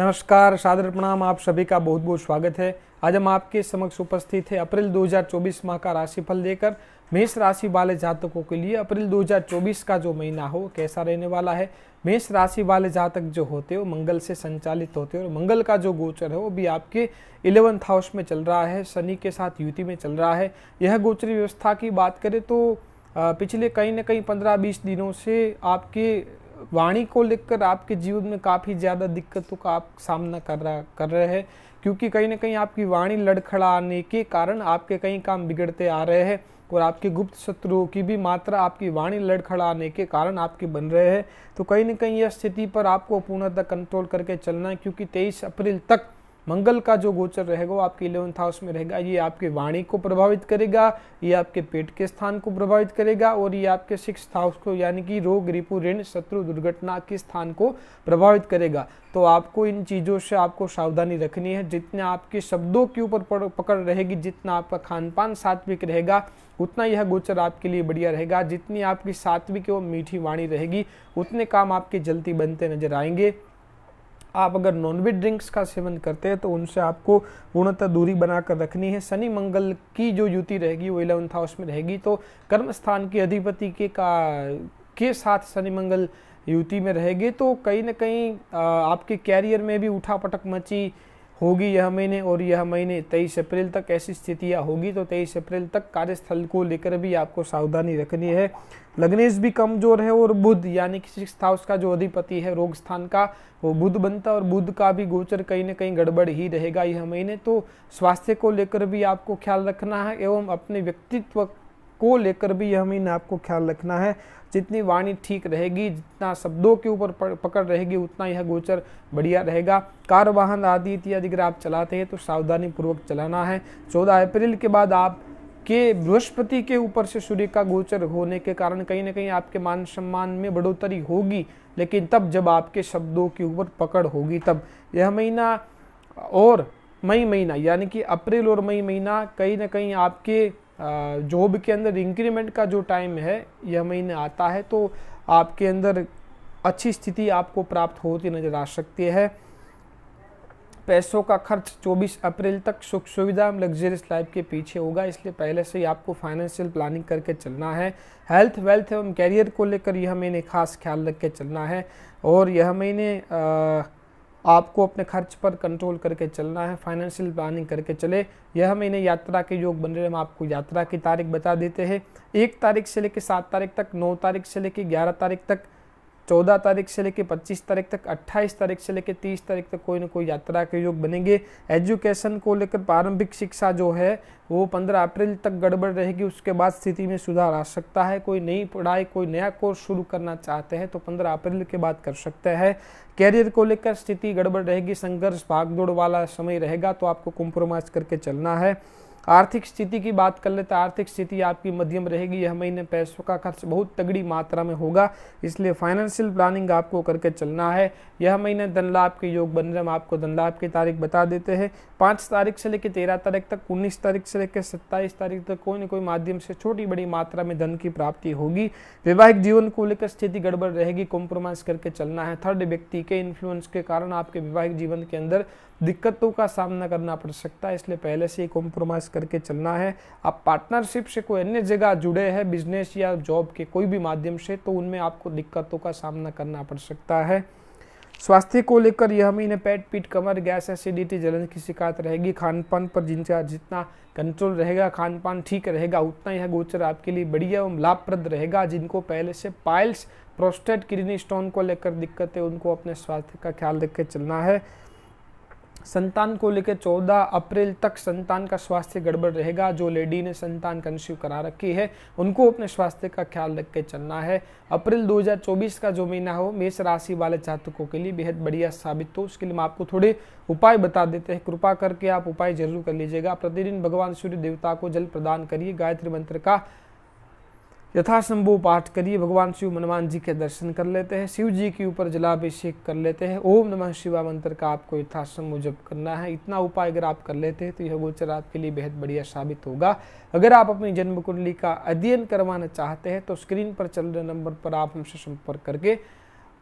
नमस्कार सादर प्रणाम आप सभी का बहुत बहुत स्वागत है आज हम आपके समक्ष उपस्थित है अप्रैल 2024 माह का राशिफल देकर मेष राशि वाले जातकों के लिए अप्रैल 2024 का जो महीना हो कैसा रहने वाला है मेष राशि वाले जातक जो होते हो मंगल से संचालित होते हो और मंगल का जो गोचर है वो भी आपके इलेवंथ हाउस में चल रहा है शनि के साथ युति में चल रहा है यह गोचरी व्यवस्था की बात करें तो पिछले कहीं ना कहीं पंद्रह बीस दिनों से आपके वाणी को लेकर आपके जीवन में काफ़ी ज़्यादा दिक्कतों का आप सामना कर रहा कर रहे हैं क्योंकि कहीं ना कहीं आपकी वाणी लड़खड़ाने के कारण आपके कई काम बिगड़ते आ रहे हैं और आपके गुप्त शत्रुओं की भी मात्रा आपकी वाणी लड़खड़ाने के कारण आपके बन रहे हैं तो कहीं ना कहीं यह स्थिति पर आपको पूर्णतः कंट्रोल करके चलना है क्योंकि तेईस अप्रैल तक मंगल का जो गोचर रहेगा वो आपके इलेवंथ हाउस में रहेगा ये आपके वाणी को प्रभावित करेगा ये आपके पेट के स्थान को प्रभावित करेगा और ये आपके सिक्स हाउस को यानी कि रोग रिपु ऋण शत्रु दुर्घटना के स्थान को प्रभावित करेगा तो आपको इन चीज़ों से आपको सावधानी रखनी है जितने आपके शब्दों के ऊपर पकड़ रहेगी जितना आपका खान पान सात्विक रहेगा उतना यह गोचर आपके लिए बढ़िया रहेगा जितनी आपकी सात्विक एवं मीठी वाणी रहेगी उतने काम आपके जल्दी बनते नजर आएंगे आप अगर नॉनवेज ड्रिंक्स का सेवन करते हैं तो उनसे आपको पूर्णतः दूरी बनाकर रखनी है शनि मंगल की जो युति रहेगी वो इलेवंथ हाउस में रहेगी तो कर्म स्थान के अधिपति के का के साथ शनि मंगल युति में रहेगी तो कहीं ना कहीं आपके कैरियर में भी उठा पटक मची होगी यह महीने और यह महीने तेईस अप्रैल तक ऐसी स्थितियाँ होगी तो तेईस अप्रैल तक कार्यस्थल को लेकर भी आपको सावधानी रखनी है लग्नेश भी कमजोर है और बुध यानी कि सिक्स हाउस का जो अधिपति है रोग स्थान का वो बुध बनता है और बुध का भी गोचर कहीं ना कहीं गड़बड़ ही रहेगा यह महीने तो स्वास्थ्य को लेकर भी आपको ख्याल रखना है एवं अपने व्यक्तित्व को लेकर भी यह महीने आपको ख्याल रखना है जितनी वाणी ठीक रहेगी जितना शब्दों के ऊपर पकड़ रहेगी उतना यह गोचर बढ़िया रहेगा कार वाहन आदि इत्यादि अगर आप चलाते हैं तो सावधानी पूर्वक चलाना है चौदह अप्रैल के बाद आप के बृहस्पति के ऊपर से सूर्य का गोचर होने के कारण कहीं ना कहीं आपके मान सम्मान में बढ़ोतरी होगी लेकिन तब जब आपके शब्दों के ऊपर पकड़ होगी तब यह महीना और मई महीना यानी कि अप्रैल और मई महीना कहीं ना कहीं आपके जॉब के अंदर इंक्रीमेंट का जो टाइम है यह महीने आता है तो आपके अंदर अच्छी स्थिति आपको प्राप्त होती नज़र आ सकती है पैसों का खर्च 24 अप्रैल तक सुख सुविधा लग्जरियस लाइफ के पीछे होगा इसलिए पहले से ही आपको फाइनेंशियल प्लानिंग करके चलना है हेल्थ वेल्थ एवं कैरियर को लेकर यह महीने खास ख्याल रख के चलना है और यह महीने आपको अपने खर्च पर कंट्रोल करके चलना है फाइनेंशियल प्लानिंग करके चले यह महीने यात्रा के योग बन रहे हम आपको यात्रा की तारीख बता देते हैं एक तारीख से लेकर सात तारीख तक नौ तारीख से लेकर ग्यारह तारीख तक चौदह तारीख से लेकर पच्चीस तारीख तक अट्ठाईस तारीख से लेकर तीस तारीख तक कोई ना कोई यात्रा के योग बनेंगे एजुकेशन को लेकर प्रारंभिक शिक्षा जो है वो पंद्रह अप्रैल तक गड़बड़ रहेगी उसके बाद स्थिति में सुधार आ सकता है कोई नई पढ़ाई कोई नया कोर्स शुरू करना चाहते हैं तो पंद्रह अप्रैल के बाद कर सकते हैं कैरियर को लेकर स्थिति गड़बड़ रहेगी संघर्ष भागदौड़ वाला समय रहेगा तो आपको कॉम्प्रोमाइज़ करके चलना है आर्थिक स्थिति की बात कर लेते तो हैं आर्थिक स्थिति आपकी मध्यम रहेगी यह महीने पैसों का खर्च बहुत तगड़ी मात्रा में होगा इसलिए फाइनेंशियल प्लानिंग आपको करके चलना है यह महीने धन लाभ के योग बन रहे हम आपको धन लाभ की तारीख बता देते हैं पाँच तारीख से लेकर तेरह तारीख तक उन्नीस तारीख से लेकर सत्ताईस तारीख तक कोई ना कोई माध्यम से छोटी बड़ी मात्रा में धन की प्राप्ति होगी वैवाहिक जीवन को लेकर स्थिति गड़बड़ रहेगी कॉम्प्रोमाइज़ करके चलना है थर्ड व्यक्ति के इन्फ्लुएंस के कारण आपके वैवाहिक जीवन के अंदर दिक्कतों का सामना करना पड़ सकता है इसलिए पहले से ही कॉम्प्रोमाइज़ करके चलना है आप पार्टनरशिप से कोई अन्य जगह जुड़े हैं बिजनेस या जॉब के कोई भी माध्यम से तो उनमें आपको दिक्कतों का सामना करना पड़ सकता है स्वास्थ्य को लेकर यह महीने पेट पीट कमर गैस एसिडिटी जलन की शिकायत रहेगी खान पान पर जिनका जितना कंट्रोल रहेगा खान पान ठीक रहेगा उतना यह गोचर आपके लिए बढ़िया एवं लाभप्रद रहेगा जिनको पहले से पाइल्स प्रोस्टेट किडनी स्टोन को लेकर दिक्कत है उनको अपने स्वास्थ्य का ख्याल रख के चलना है संतान को लेकर 14 अप्रैल तक संतान का स्वास्थ्य गड़बड़ रहेगा जो लेडी ने संतान कंस्यू करा रखी है उनको अपने स्वास्थ्य का ख्याल रख के चलना है अप्रैल 2024 का जो महीना हो मेष राशि वाले जातकों के लिए बेहद बढ़िया साबित हो उसके लिए मैं आपको थोड़े उपाय बता देते हैं कृपा करके आप उपाय जरूर कर लीजिएगा प्रतिदिन भगवान सूर्य देवता को जल प्रदान करिए गायत्री मंत्र का यथासंभव पाठ करिए भगवान शिव हनुमान जी के दर्शन कर लेते हैं शिव जी के ऊपर जलाभिषेक कर लेते हैं ओम नमः शिवा मंत्र का आपको यथासंभव जप करना है इतना उपाय अगर आप कर लेते हैं तो यह गोचर आपके लिए बेहद बढ़िया साबित होगा अगर आप अपनी जन्म कुंडली का अध्ययन करवाना चाहते हैं तो स्क्रीन पर चल रहे नंबर पर आप हमसे संपर्क करके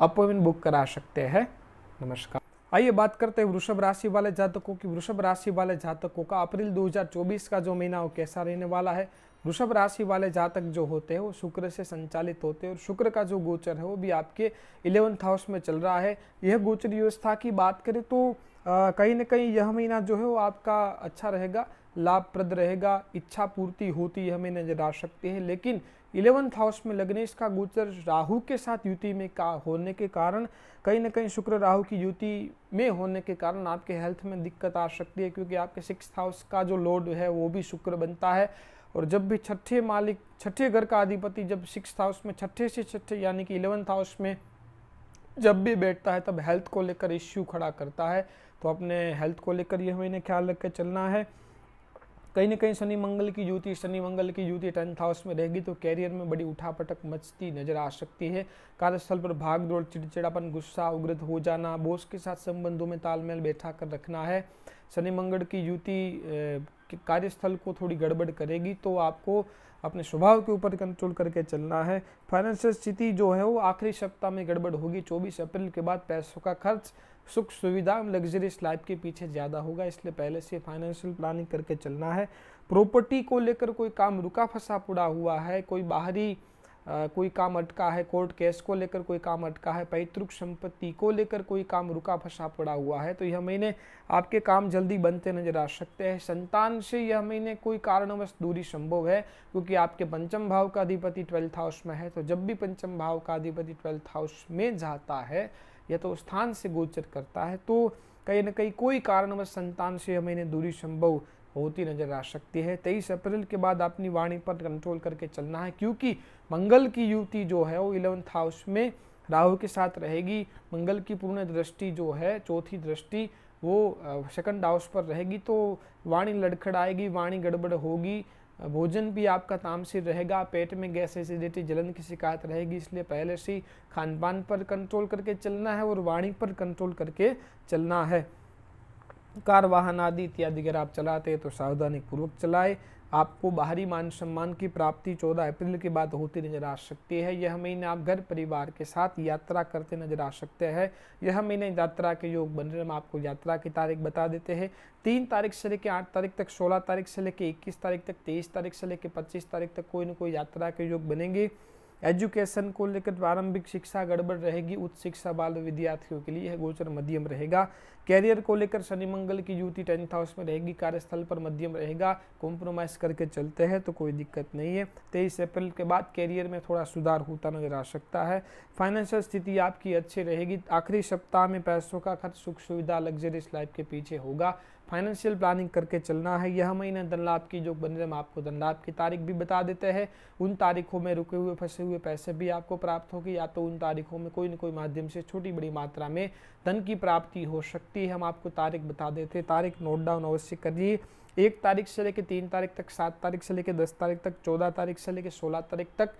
अपॉइंटमेंट बुक करा सकते हैं नमस्कार आइए बात करते हैं वृषभ राशि वाले जातकों की वृषभ राशि वाले जातकों का अप्रैल 2024 का जो महीना वो कैसा रहने वाला है वृषभ राशि वाले जातक जो होते हैं वो शुक्र से संचालित होते हैं और शुक्र का जो गोचर है वो भी आपके इलेवंथ हाउस में चल रहा है यह गोचर व्यवस्था की बात करें तो कहीं ना कहीं यह महीना जो है वो आपका अच्छा रहेगा लाभप्रद रहेगा इच्छा पूर्ति होती हमें नजर आ सकती है लेकिन इलेवंथ हाउस में लगने इसका गोचर राहु के साथ युति में का होने के कारण कहीं ना कहीं शुक्र राहु की युति में होने के कारण आपके हेल्थ में दिक्कत आ सकती है क्योंकि आपके सिक्स हाउस का जो लोड है वो भी शुक्र बनता है और जब भी छठे मालिक छठे घर का अधिपति जब सिक्स हाउस में छठे से छठे यानी कि इलेवंथ हाउस में जब भी बैठता है तब हेल्थ को लेकर इश्यू खड़ा करता है तो अपने हेल्थ को लेकर ये हमें ख्याल रख कर चलना है कहीं ना कहीं शनि मंगल की युति शनि मंगल की युति टेंथ हाउस में रहेगी तो कैरियर में बड़ी उठापटक मचती नजर आ सकती है कार्यस्थल पर भाग दौड़ चिड़चिड़ापन गुस्सा उग्रत हो जाना बोस के साथ संबंधों में तालमेल बैठा कर रखना है शनि मंगल की युति आपके कार्यस्थल को थोड़ी गड़बड़ करेगी तो आपको अपने स्वभाव के ऊपर कंट्रोल करके चलना है फाइनेंशियल स्थिति जो है वो आखिरी सप्ताह में गड़बड़ होगी चौबीस अप्रैल के बाद पैसों का खर्च सुख सुविधा लग्जरियस लाइफ के पीछे ज़्यादा होगा इसलिए पहले से फाइनेंशियल प्लानिंग करके चलना है प्रॉपर्टी को लेकर कोई काम रुका फंसा पड़ा हुआ है कोई बाहरी कोई काम अटका है कोर्ट केस को लेकर कोई काम अटका है पैतृक संपत्ति को लेकर कोई काम रुका फंसा पड़ा हुआ है तो यह महीने आपके काम जल्दी बनते नजर आ सकते हैं संतान से यह महीने कोई कारणवश दूरी संभव है क्योंकि आपके पंचम भाव का अधिपति ट्वेल्थ हाउस में है तो जब भी पंचम भाव का अधिपति ट्वेल्थ हाउस में जाता है या तो स्थान से गोचर करता है तो कहीं ना कहीं कोई कारणवश संतान से यह महीने दूरी संभव होती नजर आ सकती है तेईस अप्रैल के बाद अपनी वाणी पर कंट्रोल करके चलना है क्योंकि मंगल की युति जो है वो इलेवंथ हाउस में राहु के साथ रहेगी मंगल की पूर्ण दृष्टि जो है चौथी दृष्टि वो सेकंड हाउस पर रहेगी तो वाणी लड़खड़ाएगी वाणी गड़बड़ होगी भोजन भी आपका तामसिर रहेगा पेट में गैस एसिडिटी जलन की शिकायत रहेगी इसलिए पहले से खान पान पर कंट्रोल करके चलना है और वाणी पर कंट्रोल करके चलना है कार वाहन आदि इत्यादि अगर आप चलाते हैं तो सावधानी पूर्वक चलाएं आपको बाहरी मान सम्मान की प्राप्ति 14 अप्रैल के बाद होती नजर आ सकती है यह महीने आप घर परिवार के साथ यात्रा करते नजर आ सकते हैं यह महीने यात्रा के योग बन रहे हम आपको यात्रा की तारीख बता देते हैं तीन तारीख से लेकर आठ तारीख तक सोलह तारीख से लेकर इक्कीस तारीख तक तेईस तारीख से लेकर पच्चीस तारीख तक कोई ना कोई यात्रा के योग बनेंगे एजुकेशन को लेकर प्रारंभिक शिक्षा गड़बड़ रहेगी उच्च शिक्षा बाल विद्यार्थियों के लिए गोचर मध्यम रहेगा कैरियर को लेकर शनि मंगल की युति टेंथ हाउस में रहेगी कार्यस्थल पर मध्यम रहेगा कॉम्प्रोमाइज़ करके चलते हैं तो कोई दिक्कत नहीं है तेईस अप्रैल के बाद कैरियर में थोड़ा सुधार होता नजर आ सकता है फाइनेंशियल स्थिति आपकी अच्छी रहेगी आखिरी सप्ताह में पैसों का खर्च सुख सुविधा लग्जरियस लाइफ के पीछे होगा फाइनेंशियल प्लानिंग करके चलना है यह महीने धन लाभ की जो बने हम आपको धन लाभ की तारीख भी बता देते हैं उन तारीखों में रुके हुए फंसे हुए पैसे भी आपको प्राप्त होगी या तो उन तारीखों में कोई ना कोई माध्यम से छोटी बड़ी मात्रा में धन की प्राप्ति हो सकती है हम आपको तारीख बता देते तारीख नोट डाउन अवश्य करिए एक तारीख से लेकर तीन तारीख तक सात तारीख से लेकर दस तारीख तक चौदह तारीख से लेकर सोलह तारीख तक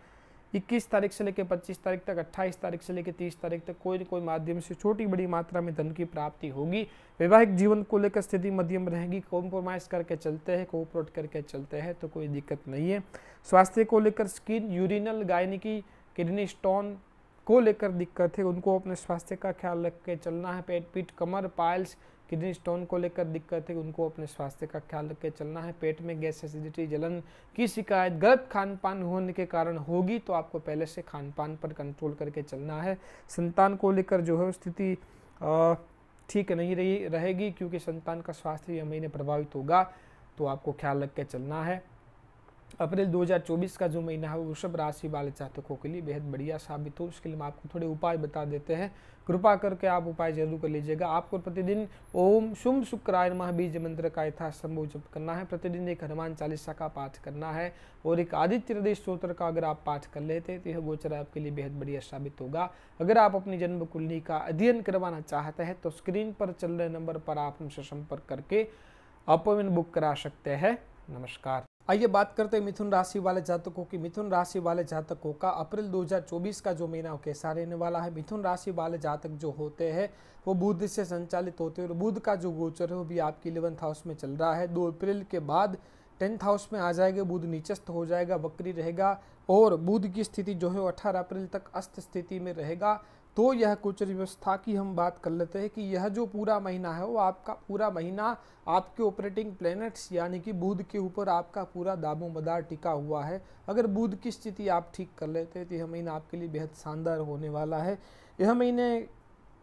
इक्कीस तारीख से लेकर पच्चीस तारीख तक अट्ठाईस तारीख से लेकर तीस तारीख तक कोई न कोई माध्यम से छोटी बड़ी मात्रा में धन की प्राप्ति होगी वैवाहिक जीवन को लेकर स्थिति मध्यम रहेगी कॉम्प्रोमाइज करके चलते हैं कोऑपरेट करके चलते हैं तो कोई दिक्कत नहीं है स्वास्थ्य को लेकर स्किन यूरिनल गायनिकी किडनी स्टोन को लेकर दिक्कत है उनको अपने स्वास्थ्य का ख्याल रख के चलना है पेट पीठ कमर पाइल्स किडनी स्टोन को लेकर दिक्कत है उनको अपने स्वास्थ्य का ख्याल रख के चलना है पेट में गैस एसिडिटी जलन की शिकायत गलत खान पान होने के कारण होगी तो आपको पहले से खान पान पर कंट्रोल करके चलना है संतान को लेकर जो है स्थिति ठीक नहीं रही रहेगी क्योंकि संतान का स्वास्थ्य यह महीने प्रभावित होगा तो आपको ख्याल रख के चलना है अप्रैल 2024 का जो महीना है वो वृषभ राशि वाले जातकों के लिए बेहद बढ़िया साबित हो उसके लिए हम आपको थोड़े उपाय बता देते हैं कृपा करके आप उपाय जरूर कर लीजिएगा आपको प्रतिदिन ओम शुम शुक्राय नमः बीज मंत्र का यथासंभव जप करना है प्रतिदिन एक हनुमान चालीसा का पाठ करना है और एक आदित्य हृदय स्त्रोत्र का अगर आप पाठ कर लेते तो यह गोचर आपके लिए बेहद बढ़िया साबित होगा अगर आप अपनी जन्म कुंडली का अध्ययन करवाना चाहते हैं तो स्क्रीन पर चल रहे नंबर पर आप हमसे संपर्क करके अपॉइंटमेंट बुक करा सकते हैं नमस्कार आइए बात करते हैं मिथुन राशि वाले जातकों की मिथुन राशि वाले जातकों का अप्रैल 2024 का जो महीना कैसा रहने वाला है मिथुन राशि वाले जातक जो होते हैं वो बुध से संचालित होते हैं और बुध का जो गोचर है वो भी आपकी इलेवंथ हाउस में चल रहा है दो अप्रैल के बाद टेंथ हाउस में आ जाएगा बुध नीचस्थ हो जाएगा वक्री रहेगा और बुध की स्थिति जो है अठारह अप्रैल तक अस्त स्थिति में रहेगा तो यह कुछ व्यवस्था की हम बात कर लेते हैं कि यह जो पूरा महीना है वो आपका पूरा महीना आपके ऑपरेटिंग प्लैनेट्स यानी कि बुध के ऊपर आपका पूरा दामोमदार टिका हुआ है अगर बुध की स्थिति आप ठीक कर लेते हैं तो यह महीना आपके लिए बेहद शानदार होने वाला है यह महीने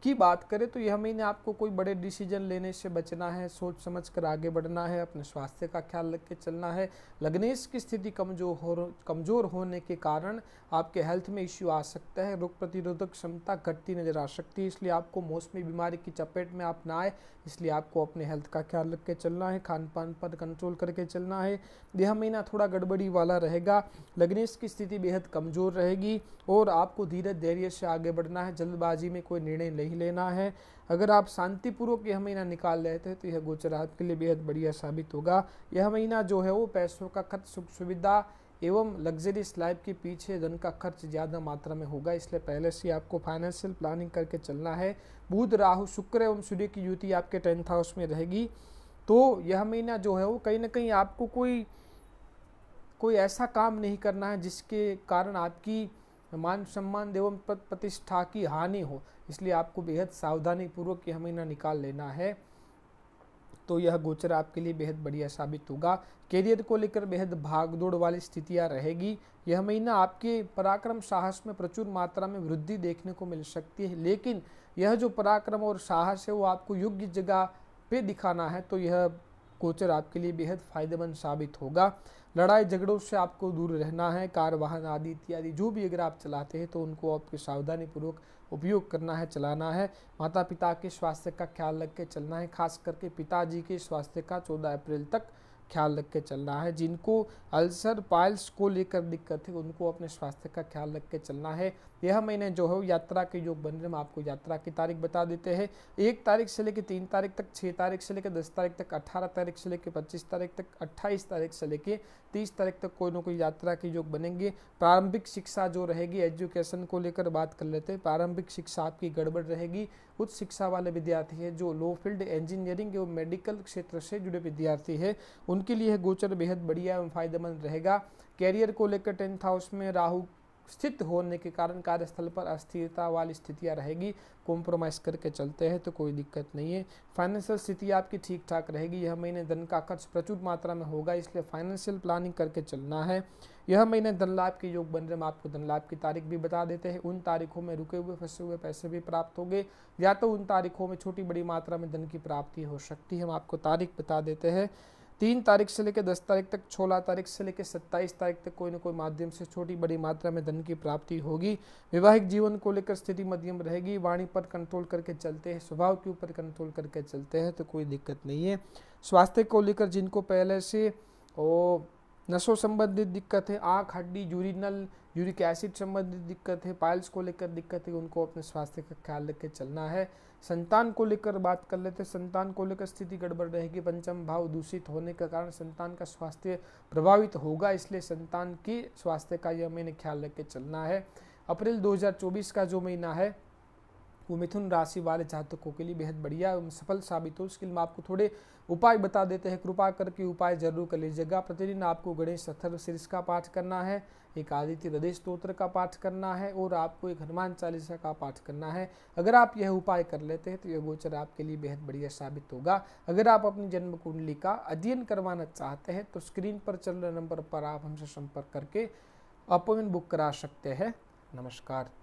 की बात करें तो यह महीने आपको कोई बड़े डिसीजन लेने से बचना है सोच समझ कर आगे बढ़ना है अपने स्वास्थ्य का ख्याल रख के चलना है लग्नेश की स्थिति कमजोर हो कमज़ोर होने के कारण आपके हेल्थ में इश्यू आ सकता है रोग प्रतिरोधक क्षमता घटती नज़र आ सकती है इसलिए आपको मौसमी बीमारी की चपेट में आप ना आए इसलिए आपको अपने हेल्थ का ख्याल रख के चलना है खान पान पर कंट्रोल करके चलना है यह महीना थोड़ा गड़बड़ी वाला रहेगा लग्नेश की स्थिति बेहद कमज़ोर रहेगी और आपको धीरे धैर्य से आगे बढ़ना है जल्दबाजी में कोई निर्णय नहीं ही लेना है अगर आप शांतिपूर्वक यह महीना निकाल लेते हैं तो यह गोचर आपके लिए बेहद बढ़िया साबित होगा यह महीना जो है वो पैसों का खर्च सुख सुविधा एवं लग्जरी स्लाइब के पीछे धन का खर्च ज़्यादा मात्रा में होगा इसलिए पहले से आपको फाइनेंशियल प्लानिंग करके चलना है बुध राहु शुक्र एवं सूर्य की युति आपके टेंथ हाउस में रहेगी तो यह महीना जो है वो कहीं ना कहीं आपको कोई कोई ऐसा काम नहीं करना है जिसके कारण आपकी मान सम्मान एवं प्रतिष्ठा की हानि हो इसलिए आपको बेहद सावधानी पूर्वक यह महीना निकाल लेना है तो यह गोचर आपके लिए बेहद बढ़िया साबित होगा कैरियर को लेकर बेहद भागदौड़ वाली स्थितियां रहेगी यह महीना आपके पराक्रम साहस में प्रचुर मात्रा में वृद्धि देखने को मिल सकती है लेकिन यह जो पराक्रम और साहस है वो आपको योग्य जगह पे दिखाना है तो यह गोचर आपके लिए बेहद फायदेमंद साबित होगा लड़ाई झगड़ों से आपको दूर रहना है कार वाहन आदि इत्यादि जो भी अगर आप चलाते हैं तो उनको आपके सावधानीपूर्वक उपयोग करना है चलाना है माता पिता के स्वास्थ्य का ख्याल रख के चलना है खास करके पिताजी के स्वास्थ्य का चौदह अप्रैल तक ख्याल रख के चलना है जिनको अल्सर पाइल्स को लेकर दिक्कत है उनको अपने स्वास्थ्य का ख्याल रख के चलना है यह महीने जो है यात्रा के योग बन रहे हम आपको यात्रा की तारीख बता देते हैं एक तारीख से लेकर तीन तारीख तक छः तारीख से लेकर दस तारीख तक अठारह तारीख से लेकर पच्चीस तारीख तक अट्ठाईस तारीख से लेकर तीस तारीख तक कोई ना कोई यात्रा के योग बनेंगे प्रारंभिक शिक्षा जो रहेगी एजुकेशन को लेकर बात कर लेते हैं प्रारंभिक शिक्षा आपकी गड़बड़ रहेगी उच्च शिक्षा वाले विद्यार्थी है जो लो फील्ड इंजीनियरिंग एवं मेडिकल क्षेत्र से जुड़े विद्यार्थी है उनके लिए गोचर बेहद बढ़िया एवं फायदेमंद रहेगा कैरियर को लेकर टेंथ हाउस में राहु स्थित होने के कारण कार्यस्थल पर अस्थिरता वाली स्थितियाँ रहेगी कॉम्प्रोमाइज़ करके चलते हैं तो कोई दिक्कत नहीं है फाइनेंशियल स्थिति आपकी ठीक ठाक रहेगी यह महीने धन का खर्च प्रचुर मात्रा में होगा इसलिए फाइनेंशियल प्लानिंग करके चलना है यह महीने धन लाभ के योग बन रहे हम आपको धन लाभ की तारीख भी बता देते हैं उन तारीखों में रुके हुए फंसे हुए पैसे भी प्राप्त होंगे या तो उन तारीखों में छोटी बड़ी मात्रा में धन की प्राप्ति हो सकती है हम आपको तारीख बता देते हैं तीन तारीख से लेकर दस तारीख तक सोलह तारीख से लेकर सत्ताईस तारीख तक कोई ना कोई माध्यम से छोटी बड़ी मात्रा में धन की प्राप्ति होगी वैवाहिक जीवन को लेकर स्थिति मध्यम रहेगी वाणी पर कंट्रोल करके चलते हैं स्वभाव के ऊपर कंट्रोल करके चलते हैं तो कोई दिक्कत नहीं है स्वास्थ्य को लेकर जिनको पहले से नसों संबंधित दिक्कत है आँख हड्डी यूरिनल यूरिक एसिड संबंधित दिक्कत है पाइल्स को लेकर दिक्कत है उनको अपने स्वास्थ्य का ख्याल रख के चलना है संतान को लेकर बात कर लेते हैं संतान को लेकर स्थिति गड़बड़ रहेगी पंचम भाव दूषित होने के कारण संतान का स्वास्थ्य प्रभावित होगा इसलिए संतान की स्वास्थ्य का यह मैंने ख्याल रख के चलना है अप्रैल 2024 का जो महीना है वो मिथुन राशि वाले जातकों के लिए बेहद बढ़िया एवं सफल साबित हो इसके लिए मैं आपको थोड़े उपाय बता देते हैं कृपा करके उपाय जरूर कर लीजिएगा प्रतिदिन आपको गणेश सत्तर शीर्ष का पाठ करना है एक आदित्य हृदय स्त्रोत्र का पाठ करना है और आपको एक हनुमान चालीसा का पाठ करना है अगर आप यह उपाय कर लेते हैं तो यह गोचर आपके लिए बेहद बढ़िया साबित होगा अगर आप अपनी जन्म कुंडली का अध्ययन करवाना चाहते हैं तो स्क्रीन पर चल रहे नंबर पर आप हमसे संपर्क करके अपॉइंटमेंट बुक करा सकते हैं नमस्कार